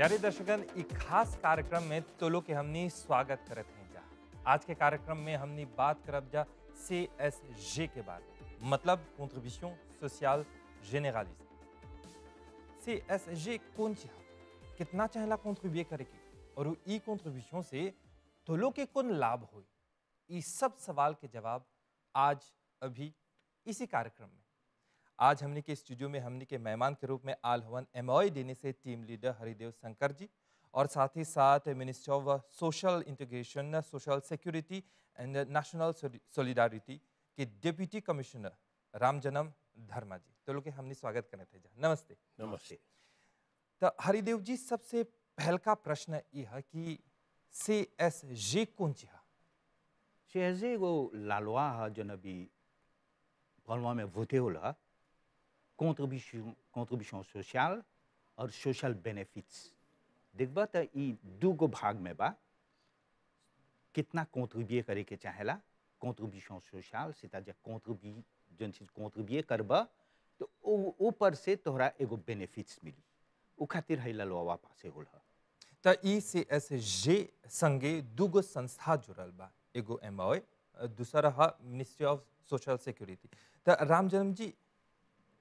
यारे दर्शकन एक खास कार्यक्रम में तोलो के हमने स्वागत करत हैं जा आज के कार्यक्रम में हमने बात करब जा सी एस जे के बारे में मतलब contribution social generalist C S J कौन चाह कितना चाहला कॉन्ट्रीब्यूट करे की और ई कॉन्ट्रीब्यूशन से तोलो के कौन लाभ हो सब सवाल के जवाब आज अभी इसी कार्यक्रम में आज हमने के स्टूडियो में हमने के मेहमान के रूप में आल हवन एम देने से टीम लीडर हरिदेव शंकर जी और साथ ही साथ minister of social integration social security and national solidarity के डिप्यूटी कमिश्नर राम जन्म धर्मा जी तो लोग हमने स्वागत करने थे जा नमस्ते नमस्ते तो हरिदेव जी सबसे पहल का प्रश्न यह कि सी एस जी कौन जी जी वो लालवा जनबी फलवा में भूते होला contribution, contribution social और सोशल बेनिफिट्स देखबा तो दू गो भाग में बा कितना कॉन्ट्रीब्यूट करे के चाहेला कॉन्ट्रीब्यूशन सोशल सीता जब कॉन्ट्रीब्यू जन चीज कॉन्ट्रीब्यूट करबा तो ऊपर से तोहरा एगो बेनिफिट्स मिली उ खातिर हैला लोवा पासे होल त ई सी एस जे संगे दूगो संस्था जुड़ल बा एगो एमओए दूसरा है मिनिस्ट्री ऑफ सोशल सिक्योरिटी त राम जन्म जी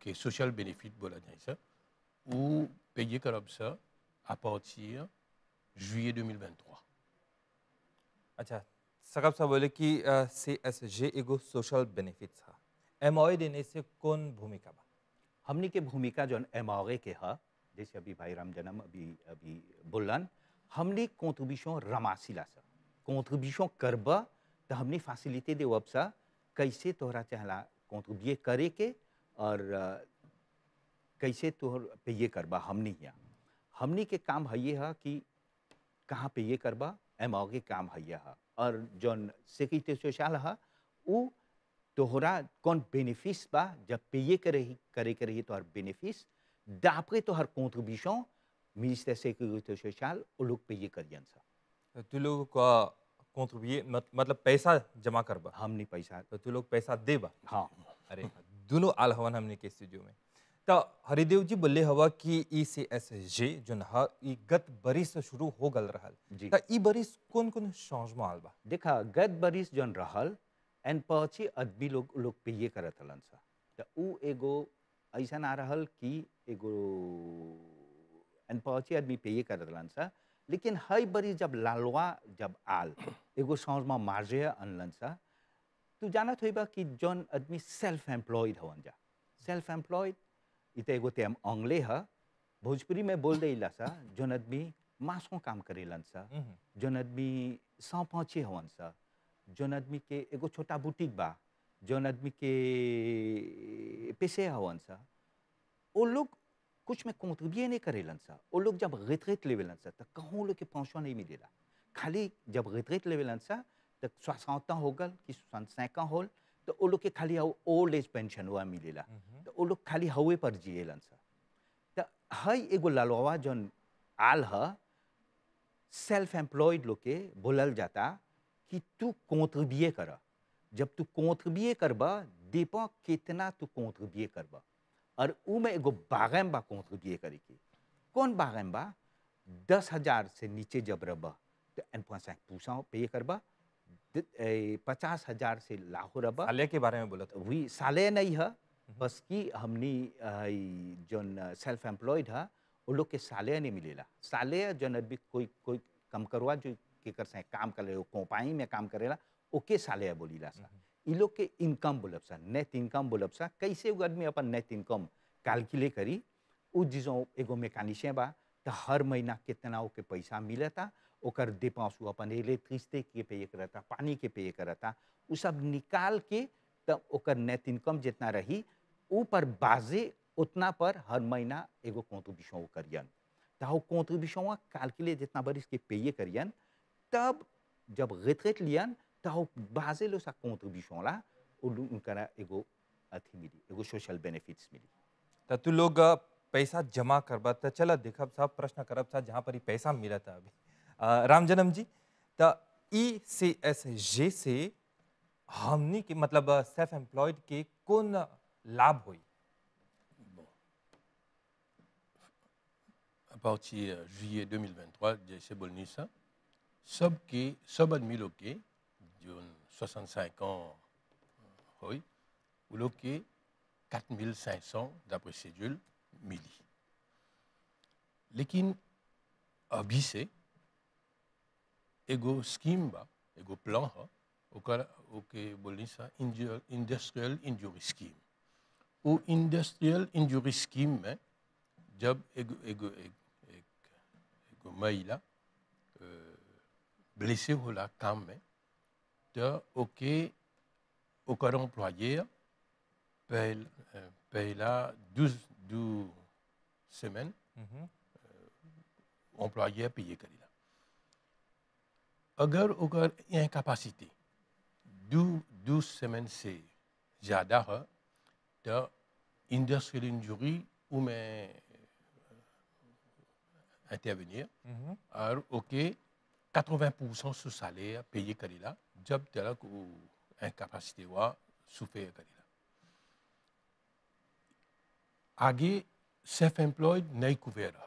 que euh, social benefit bola ça ou payer comme ça à partir juillet 2023 अच्छा सकब साहब बोले कि सी एस जे एगो सोशल बेनिफिट था एम देने से कौन भूमिका बा हमने के भूमिका जौन एम e के हा जैसे अभी भाई राम जन्म अभी अभी बोलन हमने कौतुबिशों रमासिला सा कौतुबिशों करबा तो हमने फैसिलिटी दे अब सा कैसे तोहरा चाहला कौतुबिये करे के और कैसे तोहर पे ये करबा हमने या हमने के काम है ये है कि कहाँ पे ये करबा एम आगे काम है ये है और जौन सिकित सोशल है वो तोहरा कौन बेनिफिस बा जब पे ये करे करे करे हर बेनिफिस तो दापके तोहर कॉन्ट्रीब्यूशन मिनिस्टर से सोशल वो लोग पे ये कर जनसा तो तू लोग का कौन मत, मतलब पैसा जमा करबा हम नहीं पैसा तो तू लोग पैसा देबा हाँ अरे दुनो आल्हवान हमने के स्टूडियो में तो हरिदेव जी बोले हवा कि ई सी एस जे जो ई गत बरिस तो शुरू हो गल रहल जी तो ई बरिस कौन कौन शौज में आल बा देखा गत बरिस जन रहल एन पची अदबी लोग लोकप्रिय कर एगो ऐसा आ रहा कि एगो एन पची आदमी पेय कर लेकिन हई बरिस जब लालवा जब आल एगो सौज में मार्जे अनलन सा तू जानत होइबा कि जौन आदमी सेल्फ एम्प्लॉयड हवन जा सेल्फ एम्प्लॉयड इत एगो तेम अंगले ह भोजपुरी में बोल दिल सा जौन आदमी मासों काम करेलन सा हम्म। जौन आदमी सौ पहुँचे हवन सा जौन आदमी के एगो छोटा बुटीक बा जौन आदमी के पेशे हवन सा वो लोग कुछ में कौतुबिए नहीं लन सा वो लोग जब रिट्रेट गत लेवेलन सा तो कहूँ लोग के पेंशन नहीं मिलेगा खाली जब रिट्रेट गत लेवेलन सा हो गल कि सैका होल तो वो लोग के खाली ओल्ड एज पेंशन हुआ मिलेला तो वो लोग खाली हवे पर जिएलन सर तो हई एगो ललवा जौन आल ह सेल्फ एम्प्लॉयड लोग के बोलल जाता कि तू कोंतबिए कर जब तू कोंतबिए करब देप कितना तू कोंतबिए करब और उमे एगो बागम बा कोंतबिए करे के कौन बागम बा दस हजार से नीचे जब रह तो एनपुआ पे करबा पचास हजार से लाहौर अब साले के बारे में बोला तो वही साले नहीं है हम्म। बस कि हमनी जो सेल्फ एम्प्लॉयड है वो लोग के साले नहीं मिलेला साले जो अभी कोई कोई कम करवा जो कर से काम करे कोपाई में काम करेला ओके साले बोलीला सा इ हम्म। लोग के इनकम बोलब सा नेट इनकम बोलब सा कैसे वो आदमी अपन नेट इनकम कैलकुलेट करी उ जिसो एगो मैकेनिशियन बा तो हर महीना कितना ओके पैसा मिलता ओकर डिपास वो अपन रेले थींचते के पे करता पानी के पे करता उस सब निकाल के तब ओकर नेट इनकम जितना रही ऊपर बाजे उतना पर हर महीना एगो कॉन्ट्रीब्यूशन करियन तो वो कॉन्ट्रीब्यूशन काल के लिए जितना बार के पेये करियन तब जब रिट्रेट लियन तो बाजे लो सा कॉन्ट्रीब्यूशन ला उनका एगो अथी मिली एगो सोशल बेनिफिट्स मिली तो तू लोग पैसा जमा करब तो चला देखब सब प्रश्न करब साहब जहाँ पर ही पैसा मिला था अभी राम जनम जी त ई से एस जे से हमनी के मतलब सेल्फ एम्प्लॉयड के कौन लाभ हुई À partir de juillet 2023, Jesse Bolnissa, sub qui sub admis loqué, 65 ans, oui, ou loqué 4500 d'après cédule, mili. L'équin abissé, ego scheme ba ego plan ha okala oke bolisa industrial injury scheme ou industrial injury scheme eh, hein, jab ego ego ego, maila euh, blessé ho la kam eh, hein. de oke okala employeur hein, paye, euh, paye la 12 12 semaines mm -hmm. euh, employeur payé kalila agar ogar incapacité du du semaine c'est jada ha hein. da industrial injury ou mais euh, intervenir mm -hmm. alors ok 80% ce salaire payé kalila job tela ko incapacité wa souffert kalila age self-employed n'est couvert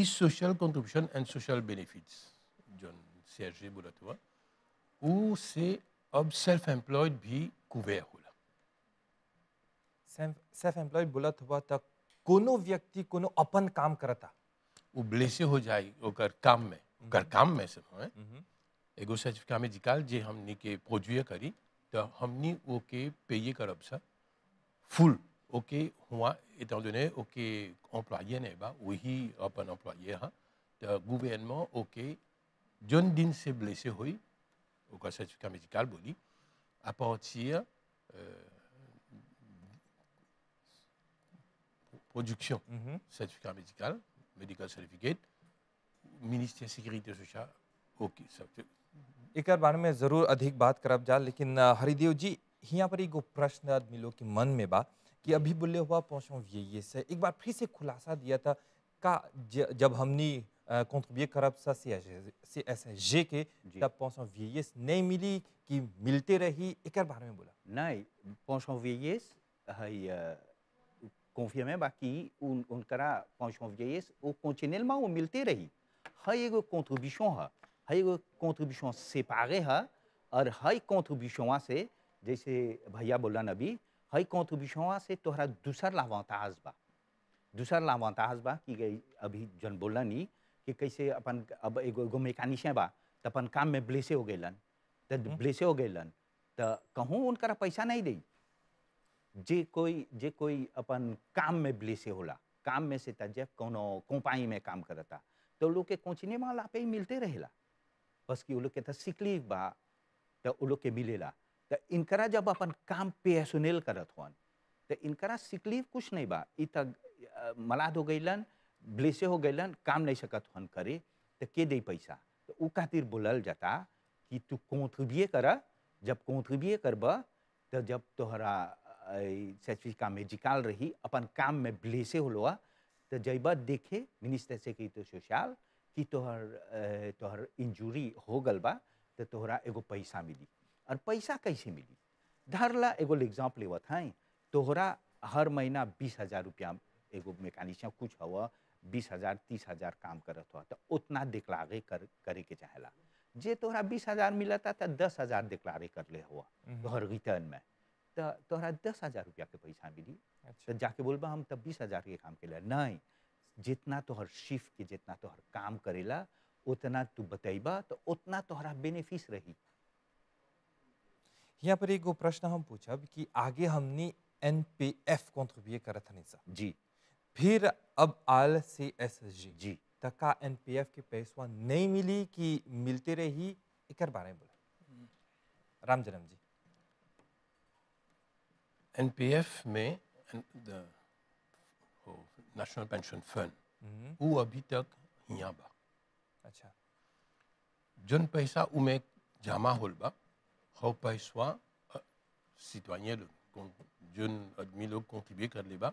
Il social contribution and social benefits John CSG buletua, u se अब self employed भी कुवे होला self employed बोलत हुआ त कोनो व्यक्ति कोनो अपन काम करता उ ब्लेसी हो जाई ओकर काम में ओकर काम में से है एगो सच काम जिकाल जे हमनी के खोजुए करी तो हमनी ओके पेये करब सा फुल ओके हुआ इतना जोने ओके एम्प्लॉये ने बा वही अपन एम्प्लॉये हां तो government John Dean s'est blessé, oui, au cas certificat médical, boli, à partir euh, production mm -hmm. certificat médical, medical certificate, ministère sécurité sociale, ok. एक बारे में ज़रूर अधिक बात करब जा लेकिन हरिदेव जी यहाँ पर एगो प्रश्न आदमी लोग के मन में बा कि अभी बोले हुआ पहुँचो ये ये से एक बार फिर से खुलासा दिया था का जब हमने Euh, contribuer à la csg pension vieillesse ki milte rahi ekar bare mein bola la pension vieillesse euh, bah, pension vieillesse au continuellement contribution hai hein. contribution séparée, ha hein. aur contribution hein, contribution se tohra avantage कि कैसे अपन अब एगो एगो मेकानिशिय बा तो अपन काम में ब्लेसे हो गलन तो हम्म। ब्लेसे हो गलन तो कहूँ उनका पैसा नहीं दी जे कोई जे कोई अपन काम में ब्लेसे होला काम में से तब कोनो कंपनी में काम करता तो लोग के कोचिने वाला पे ही मिलते रहेला बस कि वो लोग के तो सिकली बा तो वो लोग के मिलेला तो इनकरा जब अपन काम पे सुनेल करत हन तो इनकरा सिकली कुछ नहीं बा इत मलाद हो गईलन ब्लेसे हो गैलन काम नहीं सकत हन करे तो के दे पैसा तो उ खातिर बोलल जाता कि तू कोथबिए कर जब कोथबिए करब तो जब तोहरा सचिव काम में जिकाल रही अपन काम में ब्लेसे होलो तो जैब देखे मिनिस्टर से कही तो सोशल कि तोहर तोहर इंजुरी हो गल बा तो तोहरा एगो पैसा मिली और पैसा कैसे मिली धरला एगो एग्जाम्पल लेवत हैं तोहरा हर महीना बीस हज़ार रुपया एगो मेकानिशियन कुछ हवा बीस हज़ार तीस हज़ार काम करत हो तो उतना डिक्लारे कर करे के चाहेला जे तोरा बीस हज़ार मिलता तो दस हज़ार डिक्लारे कर ले हुआ तोहर हम्म। रिटर्न में तो तोरा दस हज़ार रुपया के पैसा मिली अच्छा। तो जाके बोलबा हम तो बीस हज़ार के काम के लिए नहीं जितना तोहर शिफ्ट के जितना तोहर काम करेला उतना तू बतेबा तो उतना तोहरा बेनिफिस रही यहाँ पर एगो प्रश्न हम पूछब कि आगे हमने एन पी एफ कॉन्ट्रीब्यूट करत हनी जी फिर अब आल सी एस जी जी तका एन पी एफ की पैसवा नहीं मिली कि मिलते रही एक बारे में बोला Ram Janam ji N P F में नेशनल पेंशन फंड वो अभी तक यहाँ बा अच्छा जन पैसा उमे जमा होल बा हो पैसवा सितवाइए लोग आदमी लोग कॉन्ट्रीब्यूट कर ले बा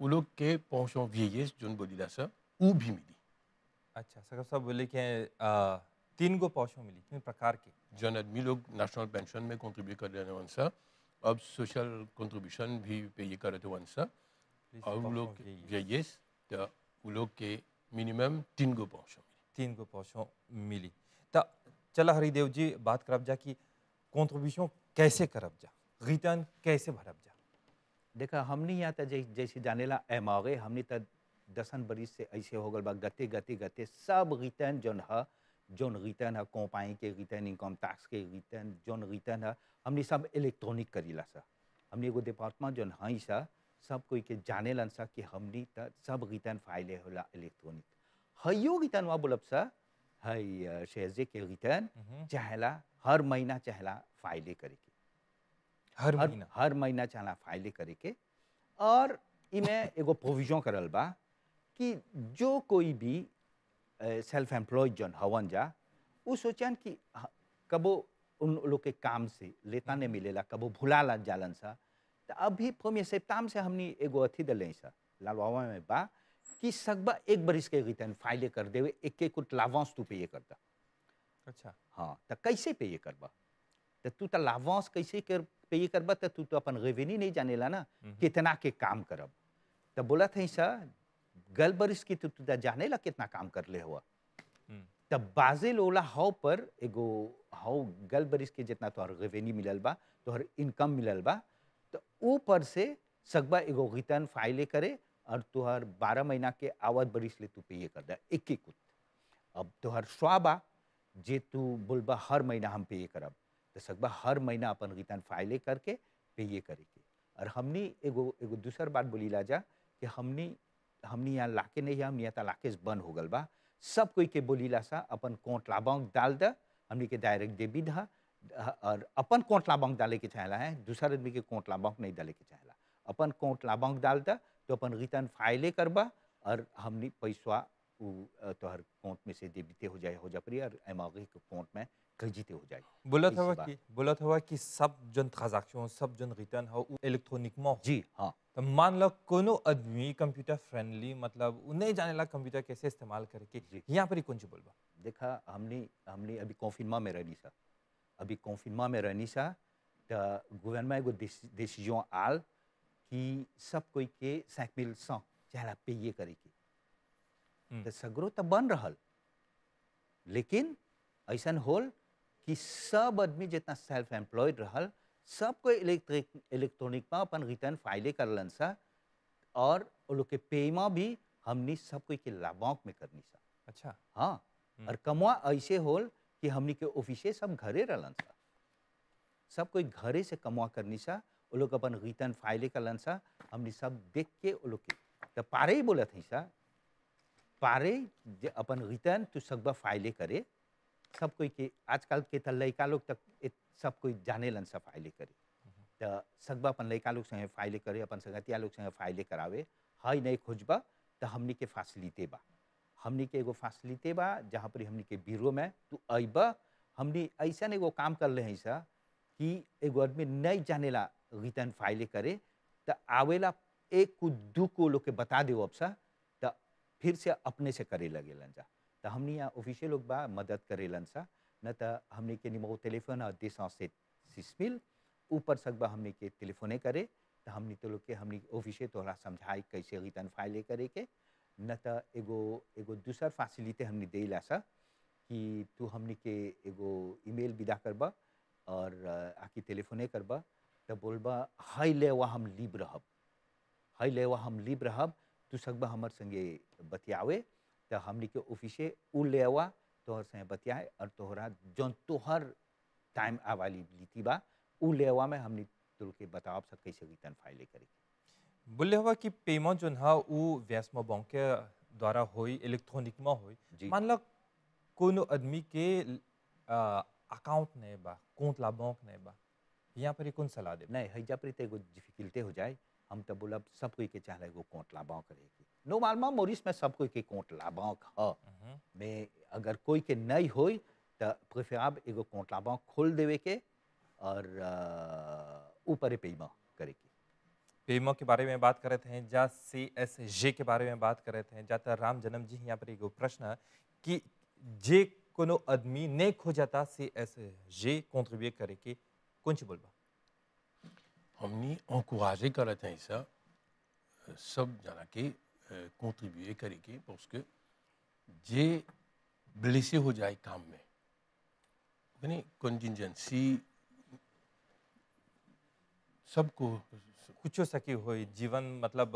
वो लोग के पहुँच ऑफ ये जोन बोलीला सर वो भी मिली अच्छा सर साहब बोले कि तीन गो पहुँचों मिली किन प्रकार के जन आदमी लोग नेशनल पेंशन में कंट्रीब्यूट कर रहे हैं वन सर अब सोशल कंट्रीब्यूशन भी पे ये कर रहे थे वन और वो लोग तो वो लोग के मिनिमम तीन गो पहुँचों मिली तीन गो पहुँचों मिली तो चला हरिदेव जी बात करब जा कि कंट्रीब्यूशन कैसे करब जा गीतन कैसे भरब जा देखा हमनी यहाँ तक जैसे जानेला एमागे हमनी तक दसन बरिस से ऐसे हो गल बा गते गते गते सब रिटर्न जोन है जौन रिटर्न है कोपाई के गीतन इनकम टैक्स के गीतन जौन गीतन है हमनी सब इलेक्ट्रॉनिक करीला सा हमने एगो डिपार्टमेंट जोन हई सा सब कोई के जाने लन सा कि हमनी तक सब गीतन फाइले होला इलेक्ट्रॉनिक हयो रिटर्न वहाँ बोलब सा हई शेहजे के गीतन चाहला हर महीना चाहेला फाइले करे के हर महीना हर महीना चना फाइल करके और इमें एगो प्रोविजन करल बा कि जो कोई भी सेल्फ एम्प्लॉय जन हवन जा उ सोचन कि कबो उन लोग के काम से लेता हम्म। नहीं मिलेला कबो भुला ला जालन सा तो अभी फोम से ताम से हमने एगो अथी दल सा लालवावा में बा कि सगबा एक बरिस के रिटर्न फाइले कर देवे एक एक कुछ लाभांश तू पे ये करता अच्छा हाँ तो कैसे पे ये करबा तो तू तो लाभांश कैसे कर पे ये करब तू तो अपन रेवेन्यू नहीं जाने ला ना कितना के काम करब तो बोला थे सर गल बरिस की तू तुझा जाने ला कितना काम कर ले हुआ तब बाजे लोला हाउ पर एगो हाउ गल बरिस के जितना तो रेवेन्यू मिलल बा तो इनकम मिलल बा तो ऊपर से सगबा एगो रिटर्न फाइले करे और तुहर बारह महीना के आवत बरिस ले तू पे ये कर दे एक एक अब तुहर स्वाबा जे तू बोलबा हर महीना हम पे ये करब तो सकबा हर महीना अपन रिटर्न फाइले करके पे ये करेगी और हमने एगो एगो दूसर बात बोली ला जा कि हमने हमने यहाँ लाके नहीं हम यहाँ लाकेस बंद हो गल बा सब कोई के बोली सा अपन कोट लाबांग डाल द हमने के डायरेक्ट दे भी दा और अपन कोट लाबांग डाले के चाहला है दूसर आदमी के कोट लाबांग नहीं डाले के चाहला अपन कोट लाबांग डाल द तो अपन गीतान फाइले करबा और हमने पैसा तोहर कोट में से डेबिटे हो जाए हो जा पड़ी और एमागी कोट में हो जाए बोला था कि बोला था कि सब जन ट्रांजैक्शन सब जन रिटर्न हो इलेक्ट्रॉनिक में जी हाँ तो मान लो कोनो आदमी कंप्यूटर फ्रेंडली मतलब उन्हें जाने ला कंप्यूटर कैसे इस्तेमाल करके यहाँ पर ही कौन बोलवा देखा हमने हमने अभी कॉन्फिनमा में रहनी सा अभी कॉन्फिनमा में रहनी सा तो गवर्नमेंट को डिसीजन आल कि सब कोई के सैकमिल सौ चहला पे ये करे की तो सगरो तो बन रहा लेकिन ऐसा होल कि सब आदमी जितना सेल्फ एम्प्लॉयड रहल सबको इलेक्ट्रिक इलेक्ट्रॉनिक में अपन रिटर्न फाइले करलन सा और लोग के पेमा भी हमने सब कोई के लाभांक में करनी सा अच्छा हाँ हम्म। और कमवा ऐसे होल कि हमने के ऑफिसे सब घरे रहलन सा सब कोई घरे से कमवा करनी सा वो लोग अपन रिटर्न फाइले करलन सा हमने सब देख के वो लोग के तो पारे ही बोला थी सा पारे अपन रिटर्न तू सब फाइले करे सब कोई के आजकल के तो लड़का लोग तक सब कोई जाने लन सब फाइले करे तो सकबा अपन लड़का लोग संगे फाइले करे अपन संगतिया लोग संगे फाइले करावे हाई नहीं खोजबा तो हमने के फैसिलिटे बा हमने के एगो फैसिलिटे बा जहाँ पर हमने के बीरो में तू अब हमने ऐसा एगो काम कर ले ऐसा कि एगो आदमी नहीं ला रिटर्न फाइले करे तो आवेला एक को दू को लोग के बता दे अब सा तो फिर से अपने से करे लगे जा त यहाँ ऑफिशियल उगबा मदद करे लनसा न तो हमने के निमो टेलीफोन और दिशा से सिस्मिल ऊपर बा हमने के टेलीफोने करे तो हमने तो लोग के हमने ऑफिशियल तोरा समझाई कैसे रिटर्न फाइल करे के न तो एगो एगो दूसर फैसिलिटी हमने दे सा कि तू हमने के एगो ईमेल विदा करब और आकी टेलीफोने करब त बोलब हाई ले हम लीब रह हाई ले हम लिब रह तू सकबा हमार संगे बतियावे हमने के ऑफिसे उ लेवा तोहर से बतियाए और तोहरा जो तोहर टाइम अवेलेबिलिटी बा उ लेवा में हमनी के बताव सब कैसे वेतन फाइल करे बोले हवा कि पेमा जो है उ व्यासमा बैंक के द्वारा होई इलेक्ट्रॉनिक में होई मान लो कोनो आदमी के अकाउंट नहीं बा कोंत ला बैंक नहीं बा यहाँ पर कौन सलाह दे नहीं हैजा पर डिफिकल्टी हो जाए हम तो बोलब सब कोई के चाहे एगो कोंट ला बैंक रहे की नॉर्मलमा मोरिस में सब कोई के कोटला बैंक ह हाँ। हम्म। में अगर कोई के नहीं होई तो प्रेफराब एगो कोटला बैंक खोल देवे के और ऊपर पेमा करे के पेमा के बारे में बात करे थे जा सी एस जे के बारे में बात करे थे जाता राम जन्म जी यहाँ पर एगो प्रश्न कि जे कोनो आदमी ने खो जाता सी एस जे कॉन्ट्रीब्यूट करे के कुछ बोलबा हमनी अंकुआजे करत हैं सब जाना कि Euh, contribuer, cariquer pour जे ब्लेसे हो जाए काम में यानी कंटिजेंसी सबको कुछ सके हो जीवन मतलब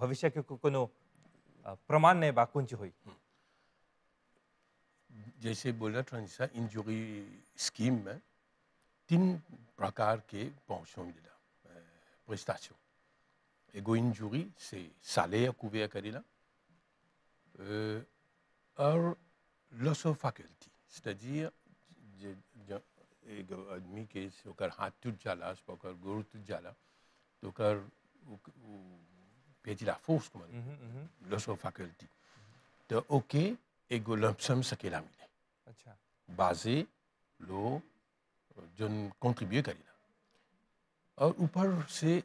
भविष्य के कोनो प्रमाण नहीं बा कुछ हो हम्म। जैसे बोला ट्रांसा इंजोरी स्कीम में तीन प्रकार के पहुँचों मिला प्रेस्ताशों Et ego jury, c'est salaire couvert à est là. Euh, or, loss of faculty, c'est-à-dire, admis que c'est au cas de tout jala, c'est au cas guru tout jala, donc perdu la force, comme on dit, mm-hmm, mm-hmm. loss of faculty. Donc, ok, ego lump sum, ce qu'elle a mis. Basé, l'eau, je euh, ne contribue qu'elle est là. Or, ou par, c'est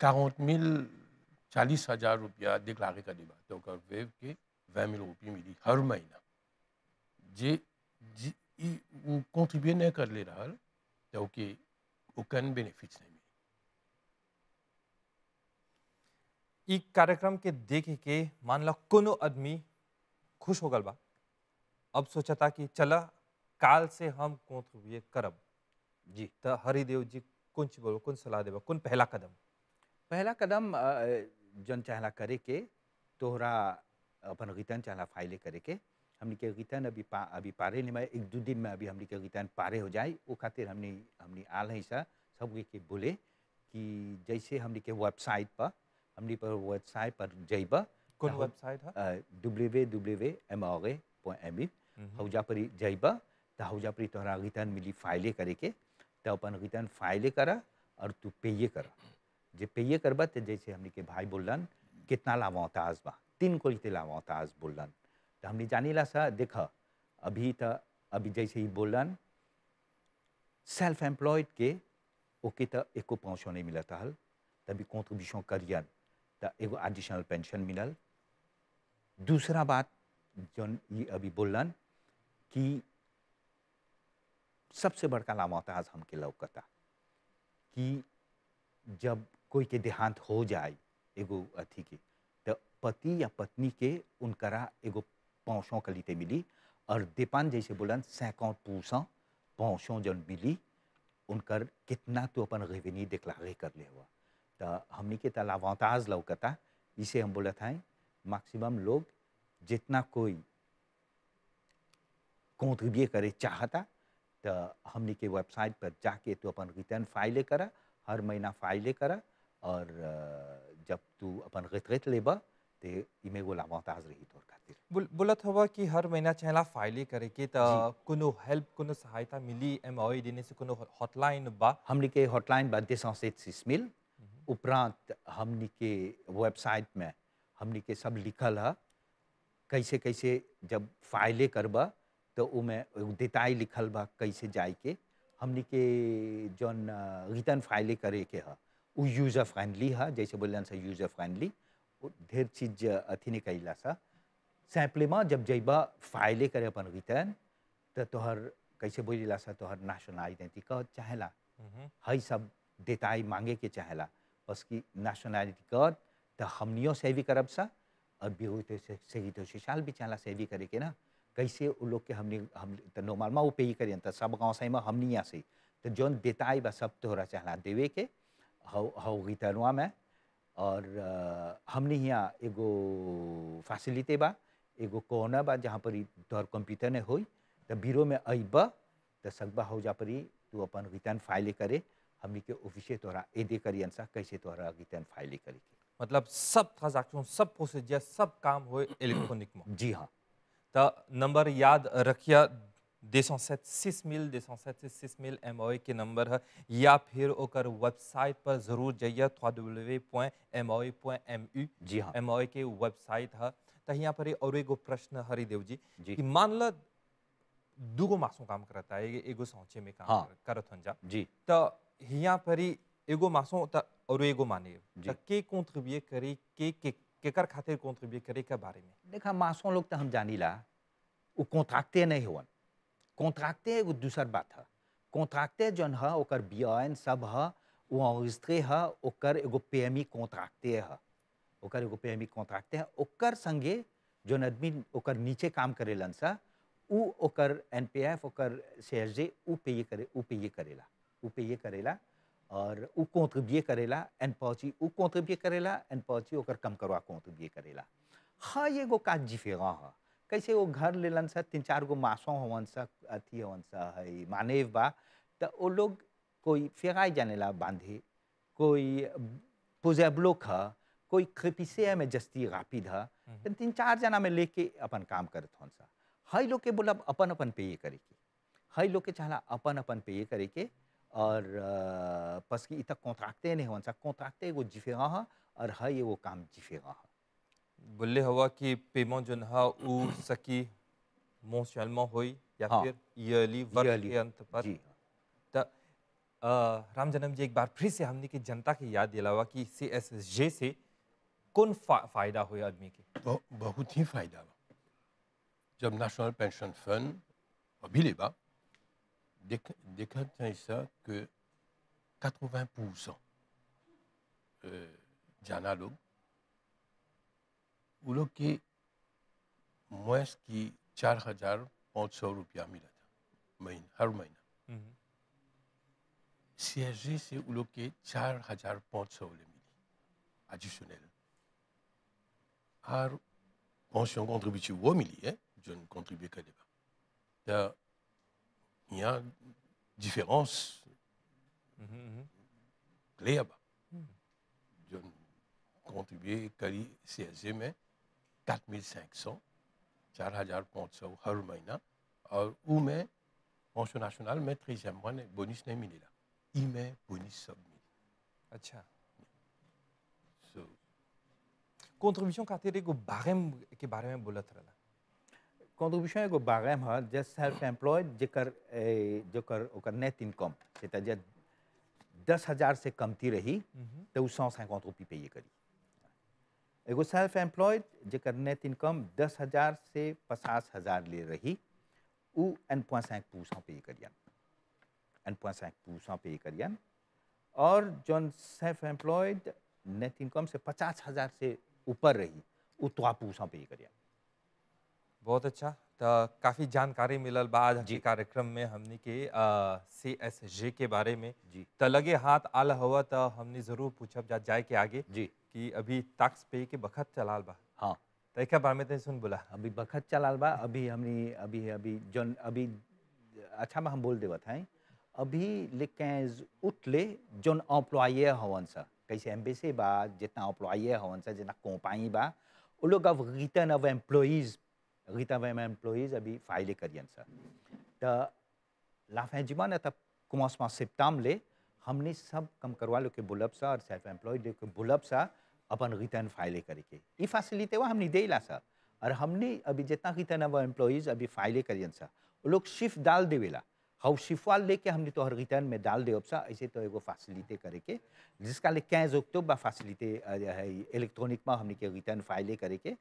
40 000, 40 हज़ार रुपया अधिक लाख तो के तो कर होकर wave के वैमिल रुपये मिली हर महीना जे जी वो कंट्रीब्यूट नहीं कर ले रहा है तो के वो ओकन बेनिफिट्स नहीं मिले ई कार्यक्रम के देख के मान लो कोनो आदमी खुश हो गल बा अब सोचता कि चला काल से हम कंट्रीब्यूट करब जी तो हरिदेव जी कुछ बोलो कौन सलाह देबा कौन पहला कदम पहला कदम जन चाहला करे के तोहरा अपन गीतन चाहला फाइले करे के हमने के गीतन अभी पा अभी पारे नहीं मैं एक दो दिन में अभी हमने के गीतन पारे हो जाए वो खातिर हमने हमने आल ही सा सब के बोले कि जैसे हमने के वेबसाइट पर हमने पर वेबसाइट पर जाइब कौन वेबसाइट है W W M hmm. O M E हौजा पर जाइब तो हौजा पर तोहरा गीतन मिली फाइले करे के तो अपन गीतन फाइले करा और तू पेये करा जे करबत जैसे हमने के भाई बोलन कितना लावाताज बा तीन को इतने लावाताज बोलन तो हमने ला सा देख अभी तो अभी जैसे ही बोलन सेल्फ एम्प्लॉयड के ओके तो एको पहुँचो नहीं मिलत हल तभी कॉन्ट्रीब्यूशन करियन तो एगो एडिशनल पेंशन मिलल दूसरा बात जो ये अभी बोलन कि सबसे बड़का लामोताज हमके लौकता कि जब कोई के देहांत हो जाए एगो अथी के तो पति या पत्नी के उनकरा एगो पौसों कलिते मिली और देपान जैसे बोलन सैकड़ों पूसा पौसों जन मिली उनकर कितना तो अपन रेवेन्यू डिक्लारे कर ले हुआ तो हमने के तलावाताज लौकता इसे हम बोलते हैं मैक्सिमम लोग जितना कोई कॉन्ट्रीब्यूट करे चाहता तो हमने के वेबसाइट पर जाके तो अपन रिटर्न फाइले करा हर महीना फाइले करा और जब तू अपन गतगत लेबा ते इमे वो लावा हज़र रही तोर खातिर बुल, बुलत हवा कि हर महीना चहला फाइले करे के त कोनो हेल्प कोनो सहायता मिली एमओई देने से कोनो हॉटलाइन बा हमनी के हॉटलाइन बा देशों सिस मिल हम्म। उपरांत हमनी के वेबसाइट में हमनी के सब लिखल है कैसे कैसे जब फाइले करब तो उमे डिटाइल लिखल बा कैसे जाए के हमनी के जौन रिटर्न फाइले करे के है उ यूजर फ्रेंडली हा जैसे बोल जान यूजर फ्रेंडली ढेर चीज अथी कैला सा सैंपले में जब जेब फाइले करे अपन रिटर्न तो तोहर कैसे बोलिला सा तोहर नेशनल आइडेंटिटी का चाहेला हई हम्म। सब देताई मांगे के चाहेला बस की नेशनलिटी कर तो हमनियो सेवी करब सा और तो से तो शिशाल भी चाहला सेवी करे के ना कैसे उ लोग के हमने हम तो नॉर्मल में वो पे ही करें तो सब गाँव से में हमनी से तो जौन देताई बा सब तोहरा चाहला देवे के हौ हाउ तनवा में और हमने यहाँ एगो फैसिलिटी बा एगो कोना बा जहाँ पर तोहर कंप्यूटर ने हो तो बीरो में अब तो सकबा हो जा पर तू अपन रिटर्न फाइल करे हमने के ऑफिसे तोहरा ए दे करी अंसा कैसे तोहरा रिटर्न फाइल करे मतलब सब ट्रांजैक्शन सब प्रोसीजर सब काम हो इलेक्ट्रॉनिक में जी हाँ तो नंबर याद रखिया 207 6000 207 6000 MOA के नंबर है या फिर ओकर वेबसाइट पर जरूर जाइए www.moa.mu e जी हां MOA e के वेबसाइट है तो यहां पर और एगो प्रश्न हरिदेव जी, जी कि मान ल दूगो मासू काम करता है एगो सोचे में काम हाँ। करत हन जा जी तो यहां पर एगो मासू त तो और एगो माने त तो के कंट्रीब्यूट करे के के केकर खातिर कंट्रीब्यूट करे के बारे में देखा मासू लोग तो हम जानी ला वो कॉन्ट्रैक्टे नहीं हुआ कॉन्ट्रैक्टे एगो दूसर बात है कॉन्ट्रैक्टे जन है बियन सब है वो रजिस्ट्रे है ओकर एगो पेमी कॉन्ट्रैक्टे है ओकर एगो पेमी कॉन्ट्रैक्टे है संगे जो आदमी नीचे काम करेलन सा उ एन पी एफ ओकर शेयर जे उ पे ये करे उ पे ये करेला उ पे ये करेला और उ कॉन्ट्रीब्यूए करेला एन पॉची उ कॉन्ट्रीब्यूए करेला एन पॉची ओकर कम करवा कॉन्ट्रीब्यूए करेला हाँ एगो काज फेगा है कैसे वो घर लेलन सा तीन चार गो मासों होवन सा अथी हवन सा है मानेव बा तो वो लोग कोई फेंकाई जाने ला बांधे कोई पोजेबलोक है कोई कृपिसे में जस्ती गापिद है हम्म। तीन चार जना में लेके अपन काम कर हवन सा हई लोग के बोला अपन अपन पे ये करे के हई लोग के चाहला अपन अपन पे ये करे के और पस की इतना कोताकते नहीं हवन सा कोताकते वो जिफेगा और हई वो काम जिफेगा है बुल्ले हवा की पेमा जन्हा ऊ सकी मों शलमा होई या हाँ, फिर ईयरली वर्ष के अंत पर त राम जन्म जी एक बार फिर से हमने की जनता की याद दिलावा कि सी एस जे से कौन फा, फायदा हुए आदमी के बहुत ही फायदा जब नेशनल पेंशन फंड अभी लेबा देख देखा था ऐसा कि 80 परसेंट जाना लोग उलोक के मैस की चार हजार पाँच सौ रुपया मिला था महीन, हर महीना सी एस सीएसजी से उन लोग के चार हजार पाँच सौ मिली एडिशनल और पेंशन कंट्रीब्यूशन वो मिली है जो कंट्रीब्यू कर देगा यहाँ डिफरेंस क्लियर बा जो कंट्रीब्यू करी सीएसजी में that means हजार पाँच सौ हर महीना और ऊ में मौसम नेशनल में थ्री सेम वन बोनिस नहीं मिलेगा ई में बोनिस सब मिले अच्छा सो कंट्रीब्यूशन खातिर एगो बारेम के बारे में बोला था ना कंट्रीब्यूशन एगो बारेम है जस्ट सेल्फ एम्प्लॉयड जेकर जेकर उनका नेट इनकम जेटा जब दस हज़ार से कम थी रही हम्म। तो उस सौ सैकड़ों रुपये पे ये करी एगो सेल्फ एम्प्लॉयड जर नेट इनकम दस हज़ार से पचास हज़ार ले रही उ एन पॉइंट पू पूसा पे करियन एन पॉइंट पू पूसा पे करियन और जौन सेल्फ एम्प्लॉयड नेट इनकम से पचास हज़ार से ऊपर रही उ तो पूसा पे करियन बहुत अच्छा तो काफ़ी जानकारी मिलल बा आज के कार्यक्रम में हमने के सी एस जे के बारे में जी त तो लगे हाथ आल हवा तो हमने ज़रूर पूछब जा जाए के आगे जी कि अभी टैक्स पे के बखत चलाल बा हाँ एक बार में सुन बोला अभी बखत चलाल बा अभी हमने अभी अभी जन अभी अच्छा में हम बोल देवत हैं अभी लेकिन उठले जन एम्प्लॉये हवन सा कैसे एम्बेसी बा जितना एम्प्लॉये हवन सा जितना कंपनी बा वो लोग अब return of employees return of employees अभी फाइल करियन सा तो लाफे जीवन है तब कुमार सिप्ताम ले हमने सब कम करवा लो के बुलब सा और सेल्फ एम्प्लॉयड के बुलब सा अपन रिटर्न फाइल करके ये फैसिलिटी वो हमने देला सर और हमने अभी जितना रिटर्न अब एम्प्लॉयज़ अभी फाइल करियन सर वो लोग शिफ्ट डाल देवेला हाउ शिफवा लेके हमने तो हर रिटर्न में डाल दे सा ऐसे तो एगो फैसिलिटी करके जिसका ले कैज तो फैसिलिटी फैसिलिटी इलेक्ट्रॉनिक में हमने के रिटर्न फाइले करके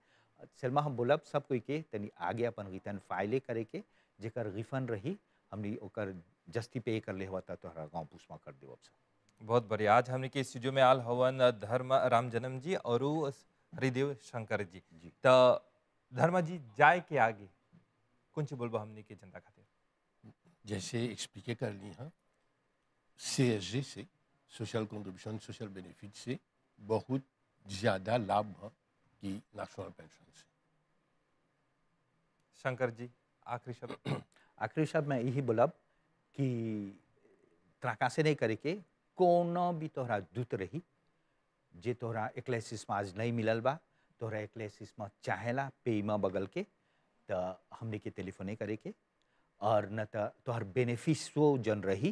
शर्मा हम बोलब सब कोई के तनी आगे अपन रिटर्न फाइले करके जेकर रिफंड रही हमने ओकर जस्ती पे कर ले हुआ था तोहरा गाँव पुष्मा कर देव सा बहुत बढ़िया आज हमने के स्टूडियो में आल हवन धर्म राम जन्म जी और हरिदेव शंकर जी, जी। तो धर्म जी जाए के आगे कुछ बोलबो हमने के जनता खातिर जैसे एक्सप्लिके कर ली हाँ सी एस जी से सोशल कंट्रीब्यूशन सोशल बेनिफिट से बहुत ज़्यादा लाभ है कि नेशनल पेंशन से शंकर जी आखिरी शब्द आखिरी शब्द मैं यही बोलब कि त्राकाशे नहीं करके कौन भी तोहरा दूत रही जे तोहरा एक्लेसिस में आज नहीं मिलल बा तोहरा एक्लेसिस में चाहेला पेमा बगल के तो हमने के टेलीफोने करे के और न तो तोहर बेनिफिशो जन रही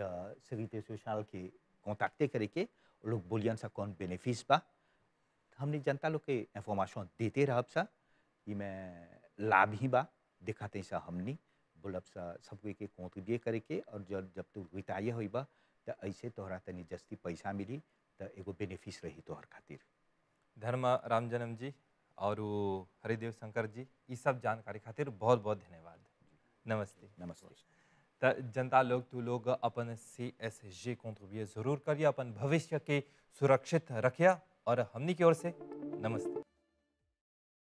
तो सविते सोशल के कॉन्टैक्टे करे के लोग बोलियन सा कौन बेनिफिस बा हमने जनता लोग के इन्फॉर्मेशन देते रह सा मैं लाभ ही बा दिखाते सा हमने बोलब सा सबके के दिए करे के और जब जब तू तो हो हुई बा ऐसे तोहरा तनी जस्ती पैसा मिली तो एगो बेनिफिस रही तोहर खातिर धर्म राम जन्म जी और हरिदेव शंकर जी ये सब जानकारी खातिर बहुत बहुत धन्यवाद नमस्ते नमस्ते तो जनता लोग तू लोग अपन सी एस जी कॉन्ट्रीब्यूट जरूर करिए अपन भविष्य के सुरक्षित रखिया और हमनी की ओर से नमस्ते